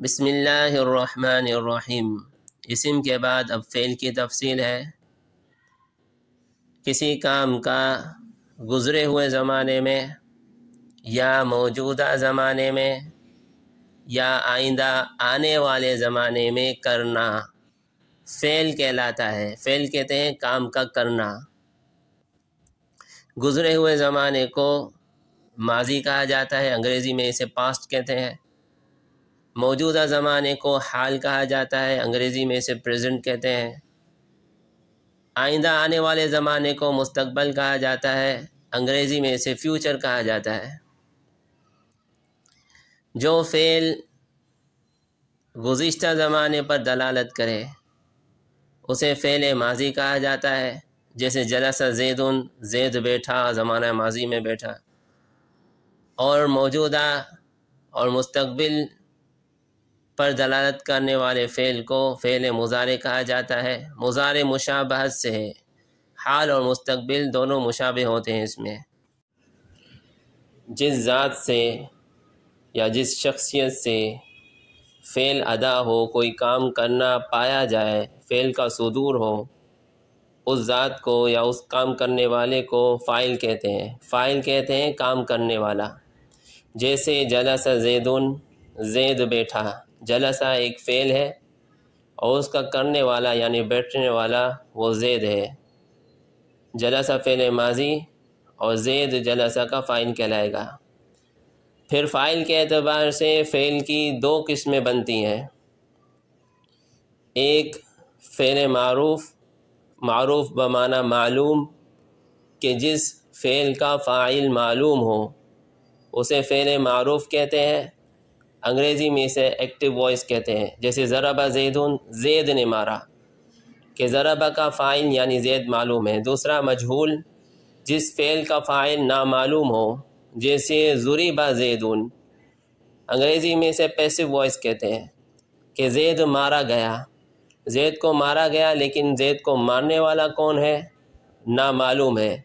बसमीम इसम के बाद अब फ़ेल की तफसील है किसी काम का गुज़रे हुए ज़माने में या मौजूदा ज़माने में या आइंदा आने वाले ज़माने में करना फ़ेल कहलाता है फ़ेल कहते हैं काम का करना गुज़रे हुए ज़माने को माजी कहा जाता है अंग्रेज़ी में इसे पास्ट कहते हैं मौजूदा ज़माने को हाल कहा जाता है अंग्रेज़ी में इसे प्रेजेंट कहते हैं आइंदा आने वाले ज़माने को मुस्तकबल कहा जाता है अंग्रेज़ी में इसे फ्यूचर कहा जाता है जो फेल गुज्त ज़माने पर दलालत करे उसे फेल माजी कहा जाता है जैसे जलसा उन जैद बैठा ज़माना माजी में बैठा और मौजूदा और मुस्तबिल पर दलालत करने वाले फ़ेल को फ़ेल मुजारे कहा जाता है मुजारे मुशाबहत से है हाल और मुस्तबिल दोनों मुशाबे होते हैं इसमें जिस ज़ात से या जिस शख्सियत से फ़ेल अदा हो कोई काम करना पाया जाए फ़ेल का सदूर हो उस ज़ात को या उस काम करने वाले को फ़ाइल कहते हैं फ़ाइल कहते हैं काम करने वाला जैसे जलस जैदुन जैद बैठा जलसा एक फ़ेल है और उसका करने वाला यानी बैठने वाला वो जैद है जलसा फ़ेल माजी और जैद जलसा का फ़ाइल कहलाएगा फिर फ़ाइल के अतबार से फ़ेल की दो किस्में बनती हैं एक फ़ेल मरूफ मरूफ बमाना मालूम कि जिस फ़ेल का फ़ाइल मालूम हो उसे फ़ेल मरूफ कहते हैं अंग्रेज़ी में इसे एक्टिव वॉइस कहते हैं जैसे ज़रबा जैदन जैद ने मारा कि ज़रबा का फ़ाइल यानी जैद मालूम है दूसरा मजहूल जिस फ़ेल का फ़ाइल नामालूम हो जैसे जुरीबा जैदन अंग्रेज़ी में इसे पैसिव वॉइस कहते हैं कि जैद मारा गया जैद को मारा गया लेकिन जैद को मारने वाला कौन है नामालूम है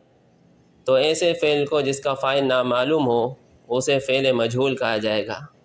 तो ऐसे फ़ेल को जिसका फ़ाइल नामालूम हो उसे फ़ेल मजहूल कहा जाएगा